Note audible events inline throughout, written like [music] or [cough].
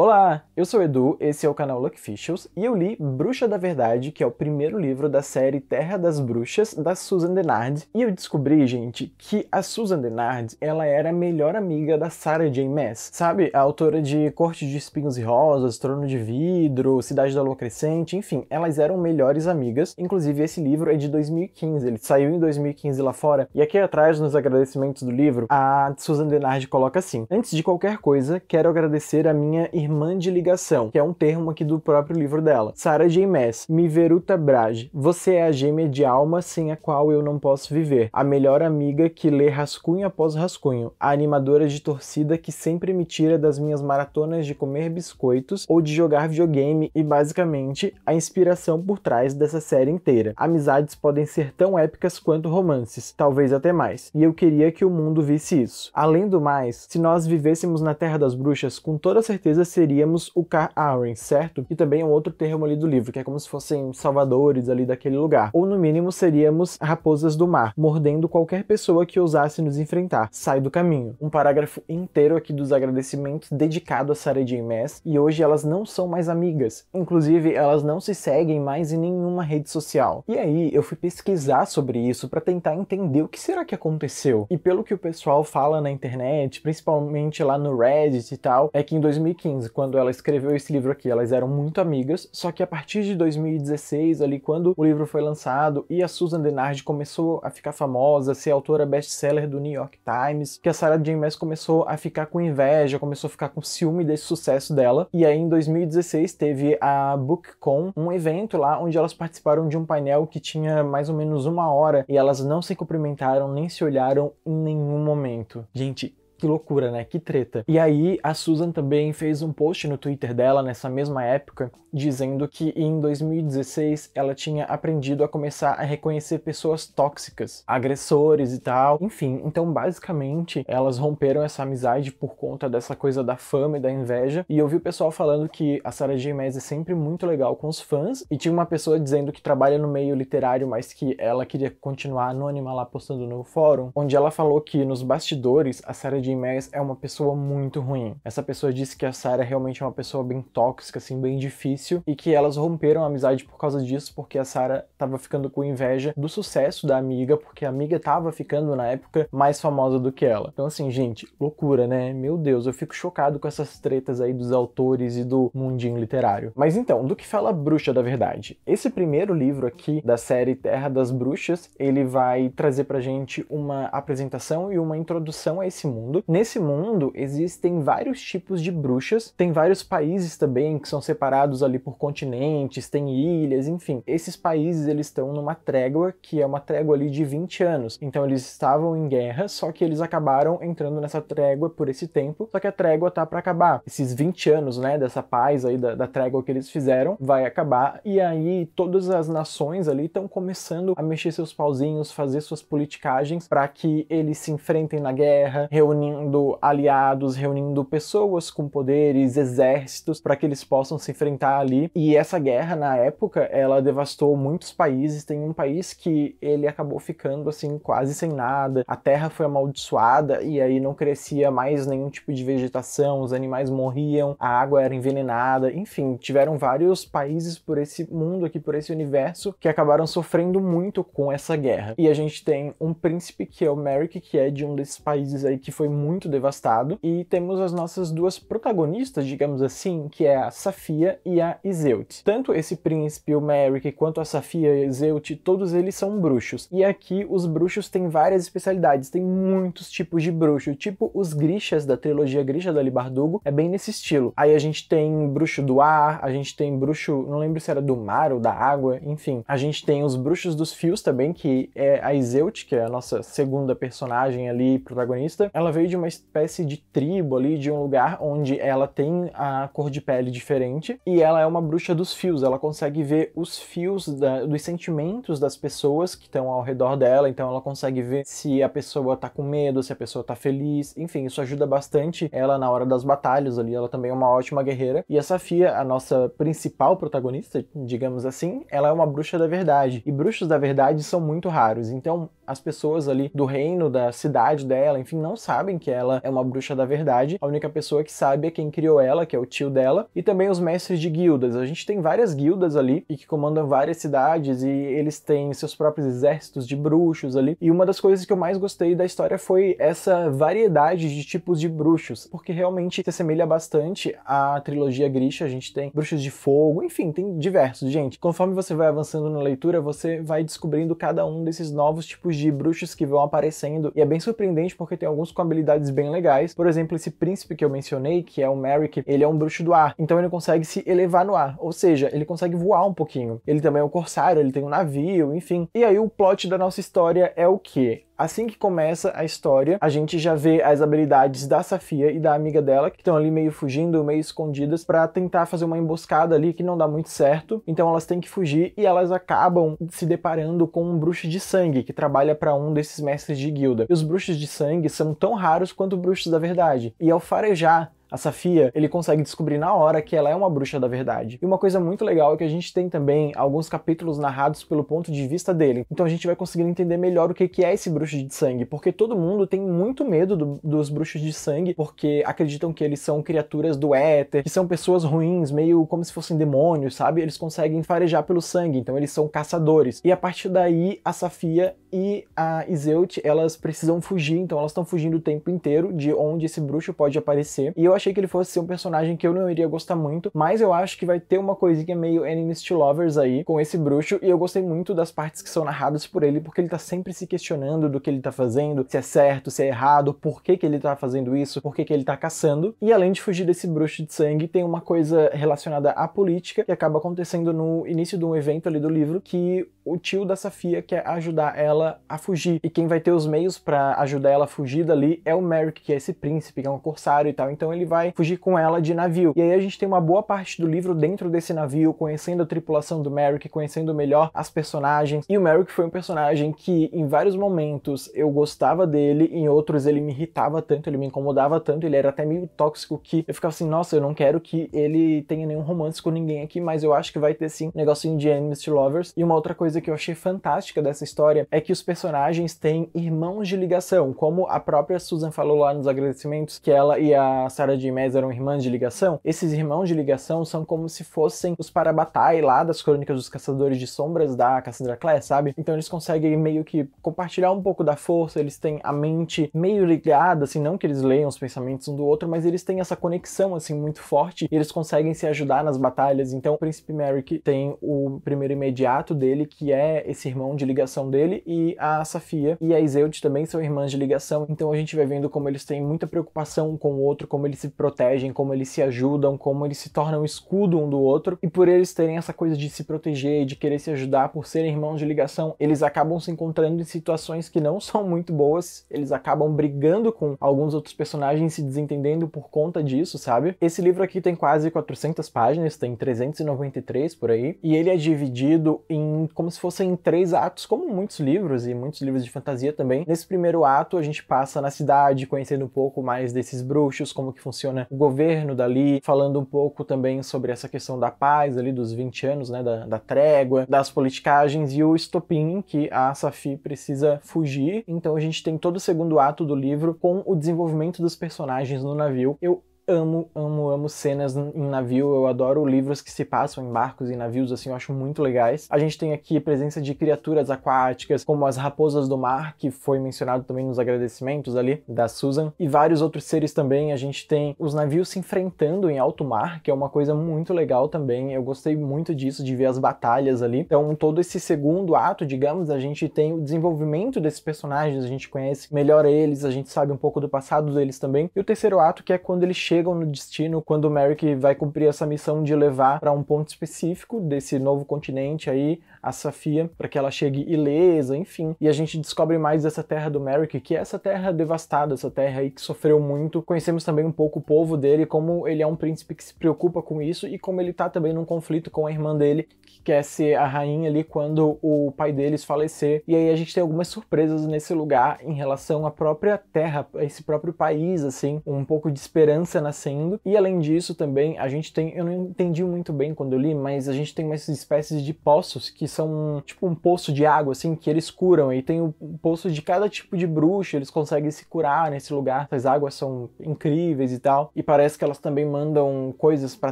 Olá, eu sou Edu, esse é o canal Fishels, e eu li Bruxa da Verdade, que é o primeiro livro da série Terra das Bruxas da Susan Denard, e eu descobri, gente, que a Susan Denard, ela era a melhor amiga da Sarah J Maas, sabe? A autora de Corte de Espinhos e Rosas, Trono de Vidro, Cidade da Lua Crescente, enfim, elas eram melhores amigas. Inclusive esse livro é de 2015, ele saiu em 2015 lá fora, e aqui atrás nos agradecimentos do livro, a Susan Denard coloca assim: "Antes de qualquer coisa, quero agradecer a minha irmã irmã de ligação, que é um termo aqui do próprio livro dela. Sarah J. Mi veruta Braj, você é a gêmea de alma sem a qual eu não posso viver, a melhor amiga que lê rascunho após rascunho, a animadora de torcida que sempre me tira das minhas maratonas de comer biscoitos ou de jogar videogame e basicamente a inspiração por trás dessa série inteira. Amizades podem ser tão épicas quanto romances, talvez até mais. E eu queria que o mundo visse isso. Além do mais, se nós vivêssemos na Terra das Bruxas, com toda certeza se seríamos o Car Aaron, certo? Que também é um outro termo ali do livro, que é como se fossem salvadores ali daquele lugar. Ou no mínimo seríamos raposas do mar, mordendo qualquer pessoa que ousasse nos enfrentar. Sai do caminho. Um parágrafo inteiro aqui dos agradecimentos dedicado a Sarah J. Maas, e hoje elas não são mais amigas. Inclusive, elas não se seguem mais em nenhuma rede social. E aí, eu fui pesquisar sobre isso para tentar entender o que será que aconteceu. E pelo que o pessoal fala na internet, principalmente lá no Reddit e tal, é que em 2015 quando ela escreveu esse livro aqui, elas eram muito amigas, só que a partir de 2016, ali quando o livro foi lançado e a Susan Denard começou a ficar famosa, ser autora best-seller do New York Times, que a Sarah Jane Maas começou a ficar com inveja, começou a ficar com ciúme desse sucesso dela. E aí em 2016 teve a BookCon, um evento lá onde elas participaram de um painel que tinha mais ou menos uma hora e elas não se cumprimentaram nem se olharam em nenhum momento. Gente, que loucura, né? Que treta. E aí, a Susan também fez um post no Twitter dela nessa mesma época, dizendo que em 2016 ela tinha aprendido a começar a reconhecer pessoas tóxicas, agressores e tal. Enfim, então basicamente elas romperam essa amizade por conta dessa coisa da fama e da inveja. E eu vi o pessoal falando que a Sarah J. Maas é sempre muito legal com os fãs. E tinha uma pessoa dizendo que trabalha no meio literário, mas que ela queria continuar anônima lá postando no fórum, onde ela falou que nos bastidores a Sarah J. Jim é uma pessoa muito ruim. Essa pessoa disse que a Sarah realmente é uma pessoa bem tóxica, assim, bem difícil, e que elas romperam a amizade por causa disso, porque a Sarah tava ficando com inveja do sucesso da amiga, porque a amiga tava ficando na época mais famosa do que ela. Então, assim, gente, loucura, né? Meu Deus, eu fico chocado com essas tretas aí dos autores e do mundinho literário. Mas então, do que fala a Bruxa da Verdade? Esse primeiro livro aqui da série Terra das Bruxas, ele vai trazer pra gente uma apresentação e uma introdução a esse mundo mundo. Nesse mundo existem vários tipos de bruxas, tem vários países também que são separados ali por continentes, tem ilhas, enfim. Esses países eles estão numa trégua que é uma trégua ali de 20 anos. Então eles estavam em guerra, só que eles acabaram entrando nessa trégua por esse tempo, só que a trégua tá para acabar. Esses 20 anos, né, dessa paz aí da, da trégua que eles fizeram, vai acabar e aí todas as nações ali estão começando a mexer seus pauzinhos, fazer suas politicagens para que eles se enfrentem na guerra, reunir reunindo aliados, reunindo pessoas com poderes, exércitos, para que eles possam se enfrentar ali. E essa guerra, na época, ela devastou muitos países. Tem um país que ele acabou ficando assim, quase sem nada. A terra foi amaldiçoada e aí não crescia mais nenhum tipo de vegetação, os animais morriam, a água era envenenada. Enfim, tiveram vários países por esse mundo aqui, por esse universo, que acabaram sofrendo muito com essa guerra. E a gente tem um príncipe que é o Merrick, que é de um desses países aí que foi muito devastado, e temos as nossas duas protagonistas, digamos assim, que é a Safia e a Iseut. Tanto esse príncipe, o Merrick, quanto a Safia e a Iseut, todos eles são bruxos. E aqui os bruxos têm várias especialidades, tem muitos tipos de bruxo, tipo os grixas da trilogia Grisha da Libardugo, é bem nesse estilo. Aí a gente tem bruxo do ar, a gente tem bruxo, não lembro se era do mar ou da água, enfim. A gente tem os bruxos dos fios também, que é a Iseut, que é a nossa segunda personagem ali, protagonista. Ela veio de uma espécie de tribo ali, de um lugar onde ela tem a cor de pele diferente e ela é uma bruxa dos fios, ela consegue ver os fios da, dos sentimentos das pessoas que estão ao redor dela, então ela consegue ver se a pessoa tá com medo, se a pessoa tá feliz, enfim, isso ajuda bastante ela na hora das batalhas ali, ela também é uma ótima guerreira. E a Safia, a nossa principal protagonista, digamos assim, ela é uma bruxa da verdade. E bruxos da verdade são muito raros, então as pessoas ali do reino, da cidade dela, enfim, não sabem que ela é uma bruxa da verdade. A única pessoa que sabe é quem criou ela, que é o tio dela, e também os mestres de guildas. A gente tem várias guildas ali e que comandam várias cidades e eles têm seus próprios exércitos de bruxos ali. E uma das coisas que eu mais gostei da história foi essa variedade de tipos de bruxos, porque realmente se assemelha bastante à trilogia Grisha. A gente tem bruxos de fogo, enfim, tem diversos, gente. Conforme você vai avançando na leitura, você vai descobrindo cada um desses novos tipos de bruxos que vão aparecendo e é bem surpreendente porque tem alguns com habilidades habilidades bem legais. Por exemplo, esse príncipe que eu mencionei, que é o Merrick, ele é um bruxo do ar, então ele consegue se elevar no ar, ou seja, ele consegue voar um pouquinho. Ele também é um corsário, ele tem um navio, enfim. E aí o plot da nossa história é o que? Assim que começa a história, a gente já vê as habilidades da Safia e da amiga dela, que estão ali meio fugindo, meio escondidas, para tentar fazer uma emboscada ali que não dá muito certo. Então elas têm que fugir e elas acabam se deparando com um bruxo de sangue que trabalha para um desses mestres de guilda. E os bruxos de sangue são tão raros quanto bruxos da verdade. E ao farejar a Safia, ele consegue descobrir na hora que ela é uma bruxa da verdade. E uma coisa muito legal é que a gente tem também alguns capítulos narrados pelo ponto de vista dele. Então a gente vai conseguir entender melhor o que é esse bruxo de sangue, porque todo mundo tem muito medo do, dos bruxos de sangue, porque acreditam que eles são criaturas do éter, que são pessoas ruins, meio como se fossem demônios, sabe? Eles conseguem farejar pelo sangue, então eles são caçadores. E a partir daí, a Safia e a Iseut, elas precisam fugir, então elas estão fugindo o tempo inteiro de onde esse bruxo pode aparecer. E eu achei que ele fosse ser um personagem que eu não iria gostar muito, mas eu acho que vai ter uma coisinha meio enemies to lovers aí com esse bruxo, e eu gostei muito das partes que são narradas por ele, porque ele tá sempre se questionando do que ele tá fazendo, se é certo, se é errado, por que que ele tá fazendo isso, por que que ele tá caçando, e além de fugir desse bruxo de sangue, tem uma coisa relacionada à política que acaba acontecendo no início de um evento ali do livro, que o tio da Safia quer ajudar ela a fugir, e quem vai ter os meios para ajudar ela a fugir dali é o Merrick, que é esse príncipe, que é um corsário e tal, então ele vai fugir com ela de navio. E aí a gente tem uma boa parte do livro dentro desse navio, conhecendo a tripulação do Merrick, conhecendo melhor as personagens. E o Merrick foi um personagem que, em vários momentos, eu gostava dele, em outros ele me irritava tanto, ele me incomodava tanto, ele era até meio tóxico que eu ficava assim, nossa, eu não quero que ele tenha nenhum romance com ninguém aqui, mas eu acho que vai ter sim um negocinho de enemies to lovers. E uma outra coisa que eu achei fantástica dessa história é que os personagens têm irmãos de ligação, como a própria Susan falou lá nos agradecimentos, que ela e a Sarah de Imés eram irmãs de ligação, esses irmãos de ligação são como se fossem os Parabatai lá das crônicas dos Caçadores de Sombras da Cassandra Clare, sabe? Então eles conseguem meio que compartilhar um pouco da força, eles têm a mente meio ligada, assim, não que eles leiam os pensamentos um do outro, mas eles têm essa conexão, assim, muito forte e eles conseguem se ajudar nas batalhas. Então o príncipe Merrick tem o primeiro imediato dele, que é esse irmão de ligação dele, e a Safia e a Iseult também são irmãs de ligação, então a gente vai vendo como eles têm muita preocupação com o outro, como eles se se protegem, como eles se ajudam, como eles se tornam escudo um do outro. E por eles terem essa coisa de se proteger, de querer se ajudar, por serem irmãos de ligação, eles acabam se encontrando em situações que não [laughs] são muito boas, eles acabam brigando com alguns outros personagens, se desentendendo por conta disso, sabe? Esse livro aqui tem quase 400 páginas, tem 393 por aí, e ele é dividido em como se fossem três atos, como muitos livros e muitos livros de fantasia também. Nesse primeiro ato, a gente passa na cidade, conhecendo um pouco mais desses bruxos, como que funciona funciona o governo dali, falando um pouco também sobre essa questão da paz ali dos 20 anos, né, da, da trégua, das politicagens e o estopim que a Safi precisa fugir. Então a gente tem todo o segundo ato do livro com o desenvolvimento dos personagens no navio. Eu amo, amo, amo cenas em navio. Eu adoro livros que se passam em barcos e navios, assim, eu acho muito legais. A gente tem aqui presença de criaturas aquáticas, como as raposas do mar, que foi mencionado também nos agradecimentos ali da Susan, e vários outros seres também. A gente tem os navios se enfrentando em alto mar, que é uma coisa muito legal também. Eu gostei muito disso, de ver as batalhas ali. Então, todo esse segundo ato, digamos, a gente tem o desenvolvimento desses personagens, a gente conhece melhor eles, a gente sabe um pouco do passado deles também. E o terceiro ato, que é quando eles chegam chegam no destino quando o Merrick vai cumprir essa missão de levar para um ponto específico desse novo continente aí a Safia para que ela chegue ilesa, enfim. E a gente descobre mais dessa terra do Merrick, que é essa terra devastada, essa terra aí que sofreu muito. Conhecemos também um pouco o povo dele, como ele é um príncipe que se preocupa com isso e como ele tá também num conflito com a irmã dele, que quer ser a rainha ali quando o pai deles falecer. E aí a gente tem algumas surpresas nesse lugar em relação à própria terra, a esse próprio país, assim, um pouco de esperança nascendo. E além disso também, a gente tem, eu não entendi muito bem quando eu li, mas a gente tem umas espécies de poços que são tipo um poço de água, assim, que eles curam. E tem o um poço de cada tipo de bruxo, eles conseguem se curar nesse lugar. As águas são incríveis e tal. E parece que elas também mandam coisas pra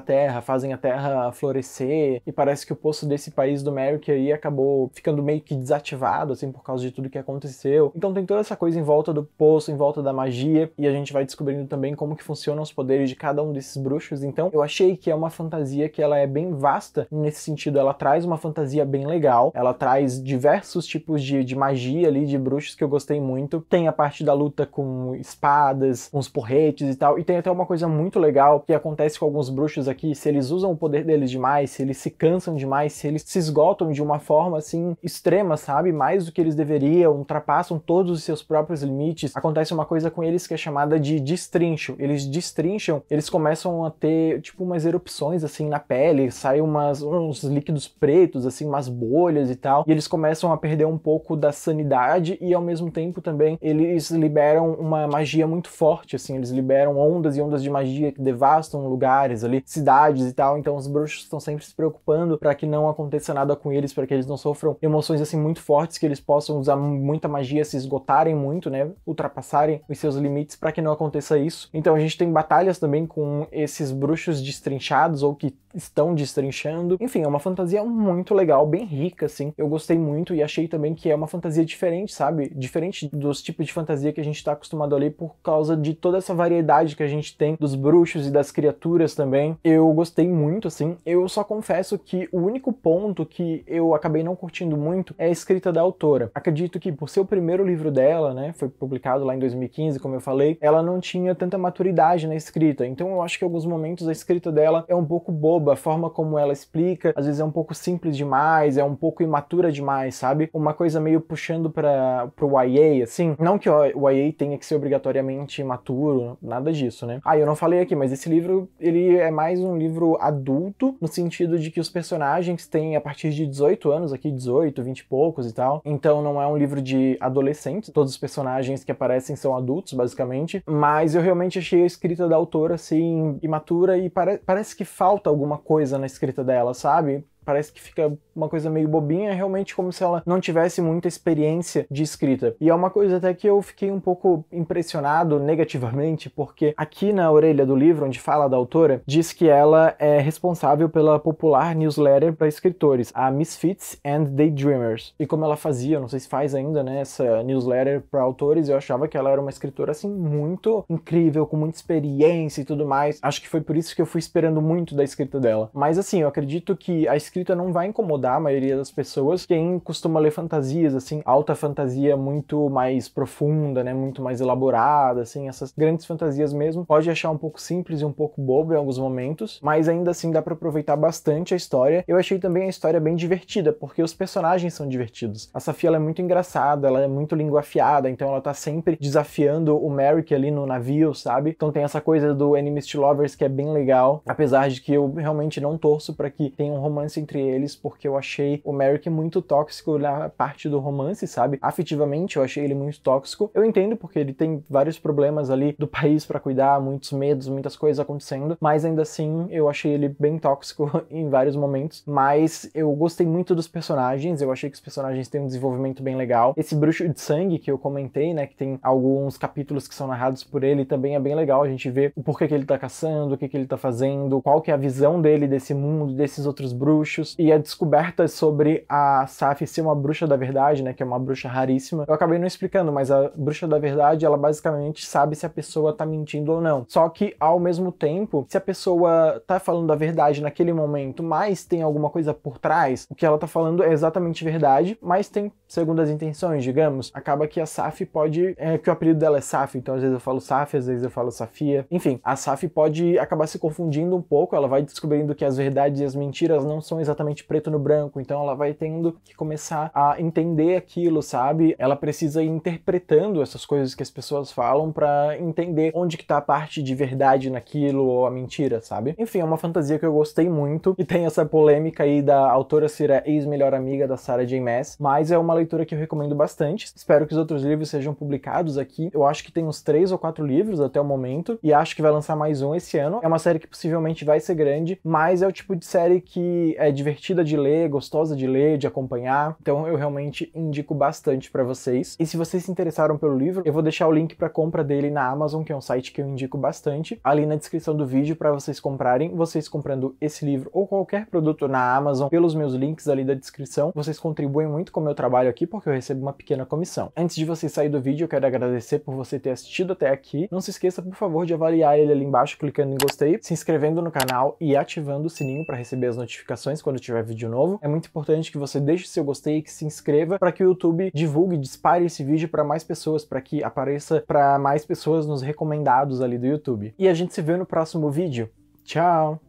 terra, fazem a terra florescer. E parece que o poço desse país do Merrick aí acabou ficando meio que desativado, assim, por causa de tudo que aconteceu. Então tem toda essa coisa em volta do poço, em volta da magia. E a gente vai descobrindo também como que funcionam os poderes de cada um desses bruxos. Então eu achei que é uma fantasia que ela é bem vasta nesse sentido. Ela traz uma fantasia bem legal. Ela traz diversos tipos de, de magia ali, de bruxos que eu gostei muito. Tem a parte da luta com espadas, uns porretes e tal. E tem até uma coisa muito legal que acontece com alguns bruxos aqui, se eles usam o poder deles demais, se eles se cansam demais, se eles se esgotam de uma forma assim extrema, sabe? Mais do que eles deveriam, ultrapassam todos os seus próprios limites. Acontece uma coisa com eles que é chamada de destrincho. Eles destrincham, eles começam a ter tipo umas erupções assim na pele, saem umas, uns líquidos pretos, assim, umas bolhas e tal, e eles começam a perder um pouco da sanidade e ao mesmo tempo também eles liberam uma magia muito forte, assim, eles liberam ondas e ondas de magia que devastam lugares ali, cidades e tal, então os bruxos estão sempre se preocupando para que não aconteça nada com eles, para que eles não sofram emoções assim muito fortes, que eles possam usar muita magia, se esgotarem muito, né, ultrapassarem os seus limites para que não aconteça isso. Então a gente tem batalhas também com esses bruxos destrinchados ou que estão destrinchando. Enfim, é uma fantasia muito legal, bem rica, assim. Eu gostei muito e achei também que é uma fantasia diferente, sabe? Diferente dos tipos de fantasia que a gente tá acostumado a ler por causa de toda essa variedade que a gente tem dos bruxos e das criaturas também. Eu gostei muito, assim. Eu só confesso que o único ponto que eu acabei não curtindo muito é a escrita da autora. Acredito que por ser o primeiro livro dela, né, foi publicado lá em 2015, como eu falei, ela não tinha tanta maturidade na escrita. Então eu acho que em alguns momentos a escrita dela é um pouco boba, a forma como ela explica, às vezes é um pouco simples demais, é um pouco imatura demais, sabe? Uma coisa meio puxando para pro YA, assim. Não que o YA tenha que ser obrigatoriamente imaturo, nada disso, né? Ah, eu não falei aqui, mas esse livro, ele é mais um livro adulto, no sentido de que os personagens têm a partir de 18 anos aqui, 18, 20 e poucos e tal. Então não é um livro de adolescentes, todos os personagens que aparecem são adultos, basicamente. Mas eu realmente achei a escrita da autora, assim, imatura e pare parece que falta alguma coisa na escrita dela, sabe? parece que fica uma coisa meio bobinha, é realmente como se ela não tivesse muita experiência de escrita. E é uma coisa até que eu fiquei um pouco impressionado negativamente, porque aqui na orelha do livro, onde fala da autora, diz que ela é responsável pela popular newsletter para escritores, a Misfits and Daydreamers. E como ela fazia, não sei se faz ainda, né, essa newsletter para autores, eu achava que ela era uma escritora assim muito incrível, com muita experiência e tudo mais. Acho que foi por isso que eu fui esperando muito da escrita dela. Mas assim, eu acredito que a escrita escrita não vai incomodar a maioria das pessoas. Quem costuma ler fantasias, assim, alta fantasia muito mais profunda, né, muito mais elaborada, assim, essas grandes fantasias mesmo, pode achar um pouco simples e um pouco bobo em alguns momentos, mas ainda assim dá para aproveitar bastante a história. Eu achei também a história bem divertida, porque os personagens são divertidos. A Safia é muito engraçada, ela é muito língua afiada, então ela tá sempre desafiando o Merrick ali no navio, sabe? Então tem essa coisa do Enemies to Lovers que é bem legal, apesar de que eu realmente não torço para que tenha um romance entre eles, porque eu achei o Merrick muito tóxico na parte do romance, sabe? Afetivamente, eu achei ele muito tóxico. Eu entendo porque ele tem vários problemas ali do país para cuidar, muitos medos, muitas coisas acontecendo, mas ainda assim eu achei ele bem tóxico [laughs] em vários momentos. Mas eu gostei muito dos personagens, eu achei que os personagens têm um desenvolvimento bem legal. Esse bruxo de sangue que eu comentei, né, que tem alguns capítulos que são narrados por ele, também é bem legal a gente vê o porquê que ele tá caçando, o que que ele tá fazendo, qual que é a visão dele desse mundo, desses outros bruxos, bruxos e a descoberta sobre a Saf ser uma bruxa da verdade, né, que é uma bruxa raríssima. Eu acabei não explicando, mas a bruxa da verdade, ela basicamente sabe se a pessoa tá mentindo ou não. Só que ao mesmo tempo, se a pessoa tá falando a verdade naquele momento, mas tem alguma coisa por trás, o que ela tá falando é exatamente verdade, mas tem segundo as intenções, digamos, acaba que a SAF pode. É, que o apelido dela é SAF, então às vezes eu falo SAF, às vezes eu falo Safia. Enfim, a SAF pode acabar se confundindo um pouco, ela vai descobrindo que as verdades e as mentiras não são exatamente preto no branco, então ela vai tendo que começar a entender aquilo, sabe? Ela precisa ir interpretando essas coisas que as pessoas falam para entender onde que tá a parte de verdade naquilo ou a mentira, sabe? Enfim, é uma fantasia que eu gostei muito e tem essa polêmica aí da autora ser a ex-melhor amiga da Sarah J. Maas, mas é uma leitura que eu recomendo bastante. Espero que os outros livros sejam publicados aqui. Eu acho que tem uns três ou quatro livros até o momento, e acho que vai lançar mais um esse ano. É uma série que possivelmente vai ser grande, mas é o tipo de série que é divertida de ler, gostosa de ler, de acompanhar. Então eu realmente indico bastante para vocês. E se vocês se interessaram pelo livro, eu vou deixar o link para compra dele na Amazon, que é um site que eu indico bastante, ali na descrição do vídeo para vocês comprarem. Vocês comprando esse livro ou qualquer produto na Amazon pelos meus links ali da descrição, vocês contribuem muito com o meu trabalho trabalho aqui porque eu recebo uma pequena comissão. Antes de você sair do vídeo, eu quero agradecer por você ter assistido até aqui. Não se esqueça, por favor, de avaliar ele ali embaixo clicando em gostei, se inscrevendo no canal e ativando o sininho para receber as notificações quando tiver vídeo novo. É muito importante que você deixe seu gostei e que se inscreva para que o YouTube divulgue, dispare esse vídeo para mais pessoas, para que apareça para mais pessoas nos recomendados ali do YouTube. E a gente se vê no próximo vídeo. Tchau!